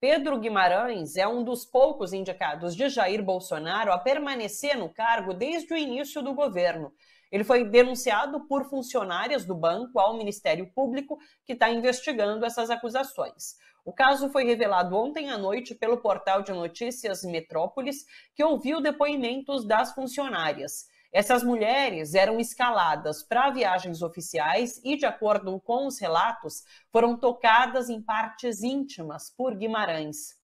Pedro Guimarães é um dos poucos indicados de Jair Bolsonaro a permanecer no cargo desde o início do governo. Ele foi denunciado por funcionárias do banco ao Ministério Público, que está investigando essas acusações. O caso foi revelado ontem à noite pelo portal de notícias Metrópolis, que ouviu depoimentos das funcionárias. Essas mulheres eram escaladas para viagens oficiais e, de acordo com os relatos, foram tocadas em partes íntimas por Guimarães.